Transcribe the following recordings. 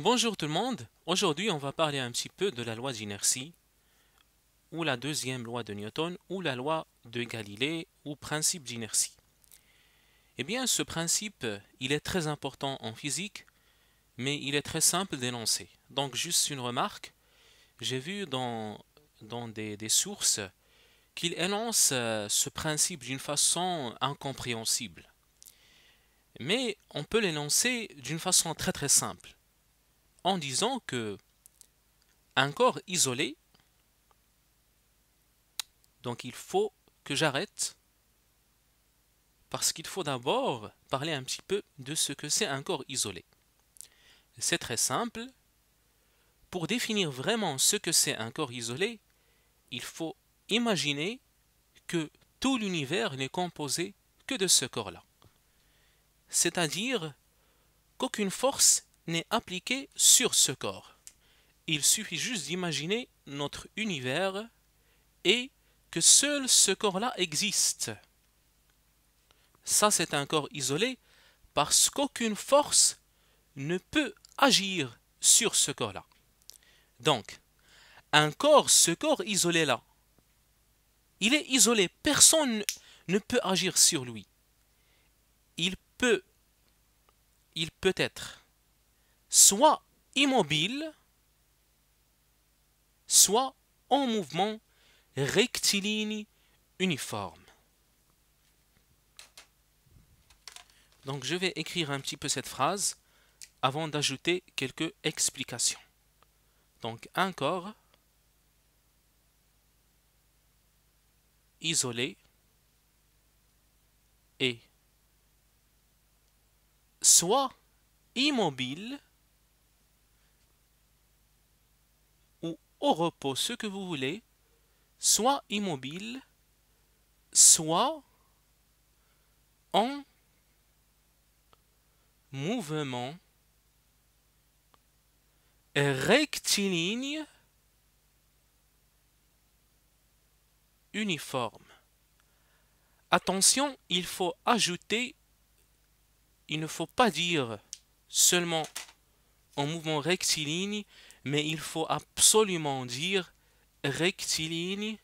Bonjour tout le monde. Aujourd'hui, on va parler un petit peu de la loi d'inertie, ou la deuxième loi de Newton, ou la loi de Galilée, ou principe d'inertie. Eh bien, ce principe, il est très important en physique, mais il est très simple d'énoncer. Donc, juste une remarque. J'ai vu dans, dans des, des sources qu'il énonce euh, ce principe d'une façon incompréhensible. Mais on peut l'énoncer d'une façon très très simple en disant que un corps isolé, donc il faut que j'arrête parce qu'il faut d'abord parler un petit peu de ce que c'est un corps isolé. C'est très simple. Pour définir vraiment ce que c'est un corps isolé, il faut imaginer que tout l'univers n'est composé que de ce corps-là. C'est-à-dire qu'aucune force n'est appliqué sur ce corps. Il suffit juste d'imaginer notre univers et que seul ce corps-là existe. Ça, c'est un corps isolé parce qu'aucune force ne peut agir sur ce corps-là. Donc, un corps, ce corps isolé-là, il est isolé, personne ne peut agir sur lui. Il peut, il peut être soit immobile, soit en mouvement rectiligne uniforme. Donc je vais écrire un petit peu cette phrase avant d'ajouter quelques explications. Donc un corps isolé et soit immobile, au repos ce que vous voulez, soit immobile, soit en mouvement rectiligne uniforme. Attention, il faut ajouter, il ne faut pas dire seulement en mouvement rectiligne, mais il faut absolument dire rectiligne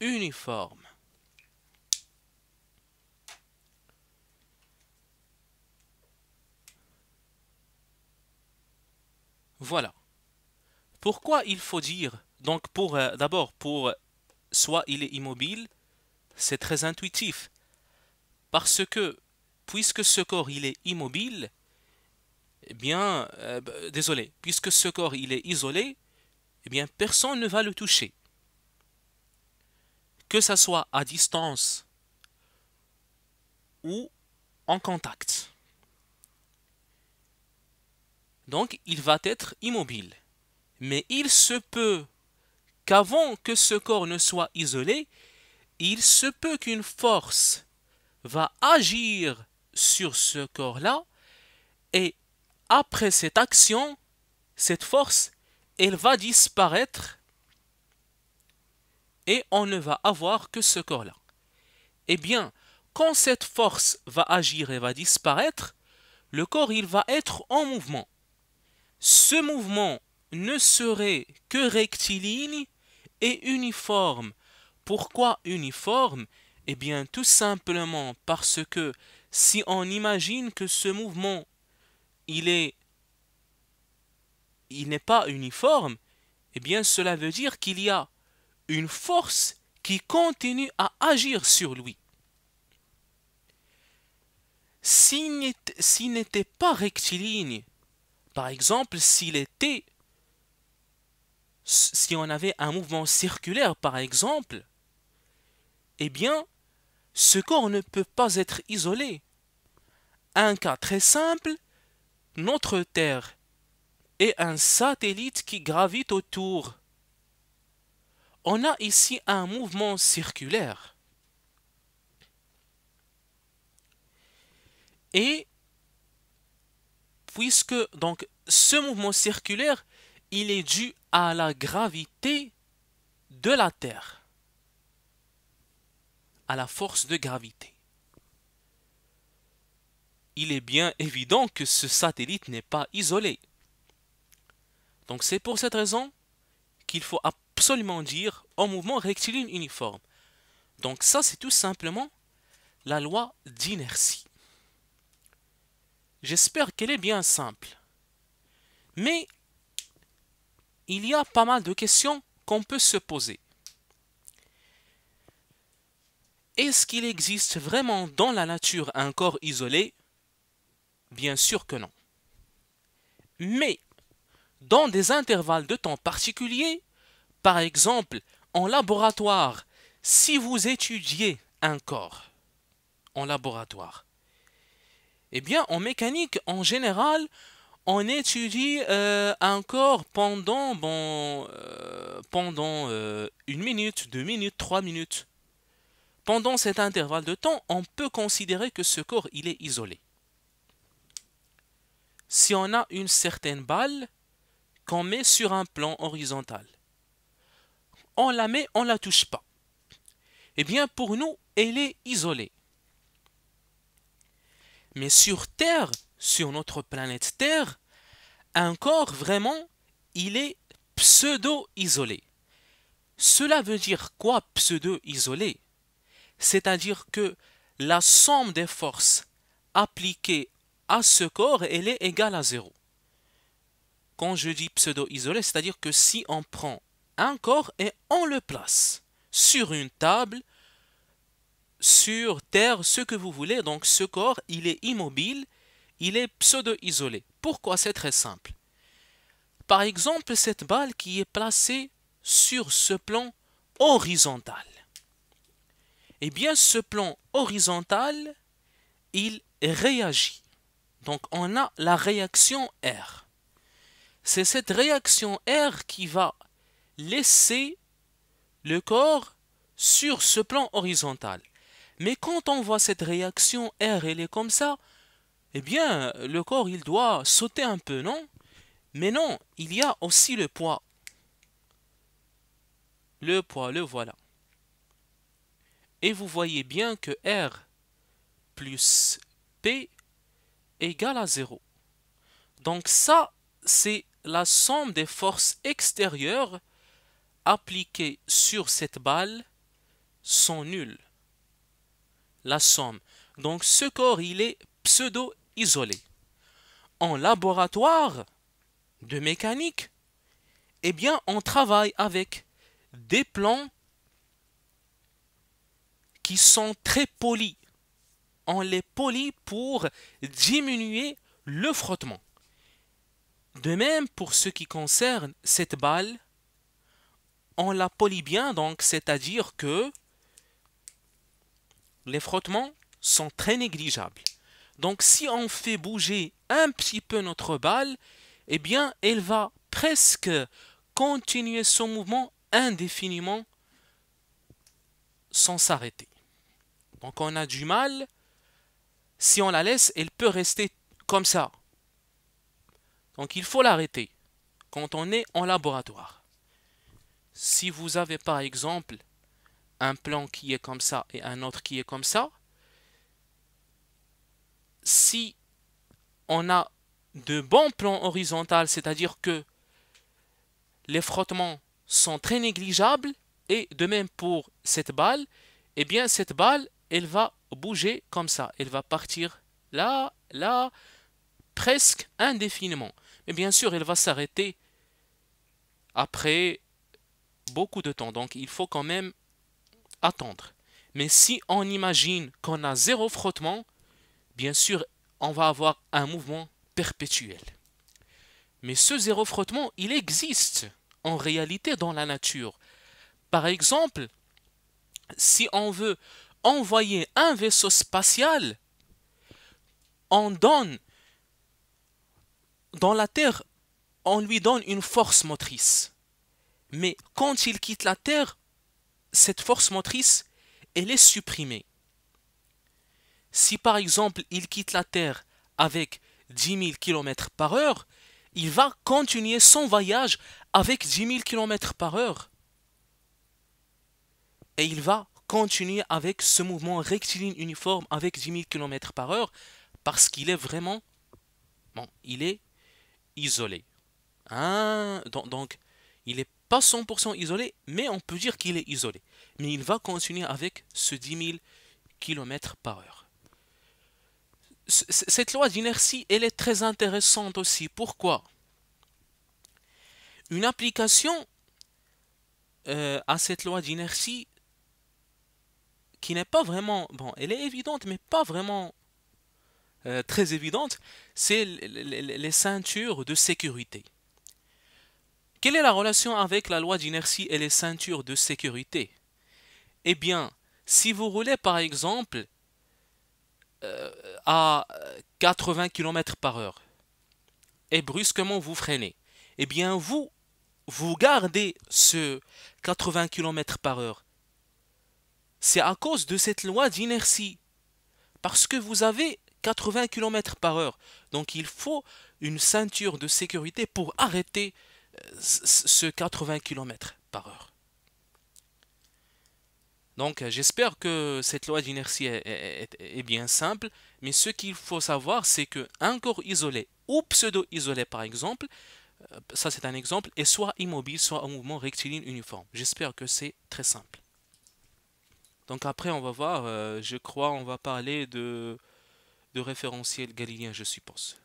uniforme. Voilà. Pourquoi il faut dire Donc pour euh, d'abord pour euh, soit il est immobile, c'est très intuitif parce que puisque ce corps il est immobile, eh bien, euh, bah, désolé, puisque ce corps il est isolé, eh bien, personne ne va le toucher. Que ça soit à distance ou en contact. Donc, il va être immobile. Mais il se peut qu'avant que ce corps ne soit isolé, il se peut qu'une force va agir sur ce corps-là et après cette action, cette force, elle va disparaître et on ne va avoir que ce corps-là. Eh bien, quand cette force va agir et va disparaître, le corps il va être en mouvement. Ce mouvement ne serait que rectiligne et uniforme. Pourquoi uniforme Eh bien tout simplement parce que si on imagine que ce mouvement il est il n'est pas uniforme, eh bien cela veut dire qu'il y a une force qui continue à agir sur lui. S'il n'était pas rectiligne, par exemple s'il était, si on avait un mouvement circulaire par exemple, eh bien ce corps ne peut pas être isolé. Un cas très simple, notre Terre est un satellite qui gravite autour. On a ici un mouvement circulaire. Et puisque donc ce mouvement circulaire, il est dû à la gravité de la Terre, à la force de gravité il est bien évident que ce satellite n'est pas isolé. Donc c'est pour cette raison qu'il faut absolument dire un mouvement rectiligne uniforme. Donc ça c'est tout simplement la loi d'inertie. J'espère qu'elle est bien simple. Mais il y a pas mal de questions qu'on peut se poser. Est-ce qu'il existe vraiment dans la nature un corps isolé Bien sûr que non. Mais, dans des intervalles de temps particuliers, par exemple en laboratoire, si vous étudiez un corps en laboratoire, eh bien en mécanique en général, on étudie euh, un corps pendant, bon, euh, pendant euh, une minute, deux minutes, trois minutes. Pendant cet intervalle de temps, on peut considérer que ce corps, il est isolé si on a une certaine balle qu'on met sur un plan horizontal. On la met, on ne la touche pas. Eh bien, pour nous, elle est isolée. Mais sur Terre, sur notre planète Terre, un corps vraiment, il est pseudo-isolé. Cela veut dire quoi pseudo-isolé C'est-à-dire que la somme des forces appliquées à ce corps, elle est égale à 0. Quand je dis pseudo-isolé, c'est-à-dire que si on prend un corps et on le place sur une table, sur terre, ce que vous voulez, donc ce corps, il est immobile, il est pseudo-isolé. Pourquoi C'est très simple. Par exemple, cette balle qui est placée sur ce plan horizontal. Eh bien, ce plan horizontal, il réagit. Donc on a la réaction R. C'est cette réaction R qui va laisser le corps sur ce plan horizontal. Mais quand on voit cette réaction R, elle est comme ça, eh bien, le corps, il doit sauter un peu, non Mais non, il y a aussi le poids. Le poids, le voilà. Et vous voyez bien que R plus P égale à 0. Donc ça, c'est la somme des forces extérieures appliquées sur cette balle sont nulles. La somme. Donc ce corps, il est pseudo-isolé. En laboratoire de mécanique, eh bien, on travaille avec des plans qui sont très polis, on les polie pour diminuer le frottement. De même pour ce qui concerne cette balle, on la polie bien, donc c'est-à-dire que les frottements sont très négligeables. Donc si on fait bouger un petit peu notre balle, eh bien elle va presque continuer son mouvement indéfiniment sans s'arrêter. Donc on a du mal si on la laisse, elle peut rester comme ça. Donc il faut l'arrêter quand on est en laboratoire. Si vous avez par exemple un plan qui est comme ça et un autre qui est comme ça, si on a de bons plans horizontaux, c'est-à-dire que les frottements sont très négligeables, et de même pour cette balle, eh bien cette balle, elle va bouger comme ça. Elle va partir là, là, presque indéfiniment. Mais bien sûr, elle va s'arrêter après beaucoup de temps. Donc, il faut quand même attendre. Mais si on imagine qu'on a zéro frottement, bien sûr, on va avoir un mouvement perpétuel. Mais ce zéro frottement, il existe en réalité dans la nature. Par exemple, si on veut envoyer un vaisseau spatial, on donne dans la Terre, on lui donne une force motrice. Mais quand il quitte la Terre, cette force motrice, elle est supprimée. Si par exemple il quitte la Terre avec 10 000 km par heure, il va continuer son voyage avec 10 000 km par heure. Et il va continuer avec ce mouvement rectiligne uniforme avec 10 000 km par heure parce qu'il est vraiment, bon, il est isolé. Hein, donc, il n'est pas 100% isolé, mais on peut dire qu'il est isolé. Mais il va continuer avec ce 10 000 km par heure. Cette loi d'inertie, elle est très intéressante aussi. Pourquoi Une application euh, à cette loi d'inertie qui n'est pas vraiment, bon, elle est évidente, mais pas vraiment euh, très évidente, c'est les ceintures de sécurité. Quelle est la relation avec la loi d'inertie et les ceintures de sécurité Eh bien, si vous roulez par exemple euh, à 80 km par heure et brusquement vous freinez, eh bien vous, vous gardez ce 80 km par heure c'est à cause de cette loi d'inertie. Parce que vous avez 80 km par heure. Donc il faut une ceinture de sécurité pour arrêter euh, ce 80 km par heure. Donc j'espère que cette loi d'inertie est, bien simple, mais ce qu'il faut savoir, c'est qu'un corps isolé ou pseudo-isolé par exemple, euh, ça c'est un exemple, est soit immobile, soit en mouvement rectiligne uniforme. J'espère que c'est très simple. Donc après, on va voir, euh, je crois, on va parler de, de référentiel galiléen, je suppose.